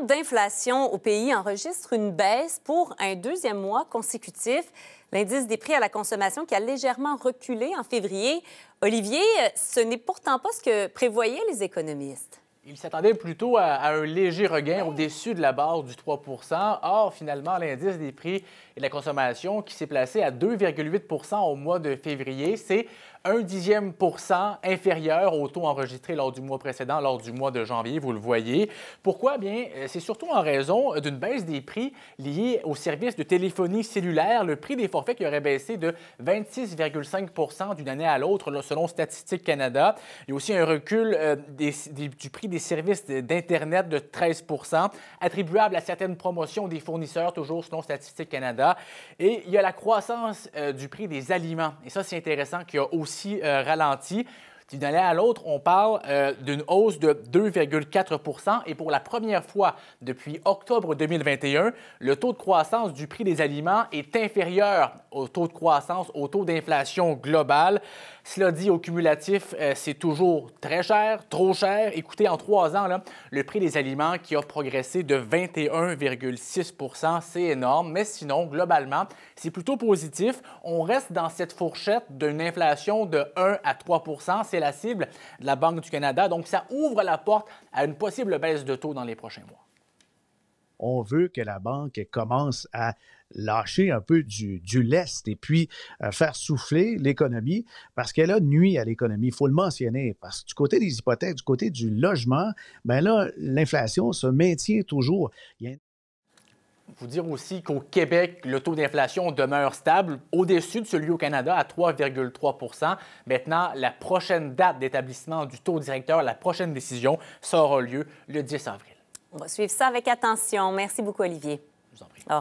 d'inflation au pays enregistre une baisse pour un deuxième mois consécutif. L'indice des prix à la consommation qui a légèrement reculé en février. Olivier, ce n'est pourtant pas ce que prévoyaient les économistes. Il s'attendait plutôt à, un léger regain ben au-dessus de la barre du 3 Or, finalement, l'indice des prix et de la consommation qui s'est placé à 2,8 au mois de février, c'est un dixième pour cent inférieur au taux enregistré lors du mois précédent, lors du mois de janvier, vous le voyez. Pourquoi? Bien, euh, c'est surtout en raison euh, d'une baisse des prix liés aux services de téléphonie cellulaire. Le prix des forfaits qui aurait baissé de 26,5 d'une année à l'autre, selon Statistique Canada. Il y a aussi un recul euh, des, des, du prix des services d'Internet de 13 attribuable à certaines promotions des fournisseurs, toujours selon Statistique Canada. Et il y a la croissance euh, du prix des aliments. Et ça, c'est intéressant, qui a aussi euh, ralenti d'une année à l'autre, on parle euh, d'une hausse de 2,4 et pour la première fois depuis octobre 2021, le taux de croissance du prix des aliments est inférieur au taux de croissance, au taux d'inflation global. Cela dit, au cumulatif, euh, c'est toujours très cher, trop cher. Écoutez, en trois ans, le prix des aliments qui a progressé de 21,6 c'est énorme. Mais sinon, globalement, c'est plutôt positif. On reste dans cette fourchette d'une inflation de 1 à 3 C'est la cible de la Banque du Canada. Donc, ça ouvre la porte à une possible baisse de taux dans les prochains mois. On veut que la banque commence à lâcher un peu du, du lest et puis euh, faire souffler l'économie parce qu'elle a nuit à l'économie. Il faut le mentionner parce que du côté des hypothèques, du côté du logement, ben là, l'inflation se maintient toujours. Il y a vous dire aussi qu'au Québec, le taux d'inflation demeure stable, au-dessus de celui au Canada à 3,3 Maintenant, la prochaine date d'établissement du taux directeur, la prochaine décision, ça aura lieu le 10 avril. On va suivre ça avec attention. Merci beaucoup, Olivier. Je vous en prie.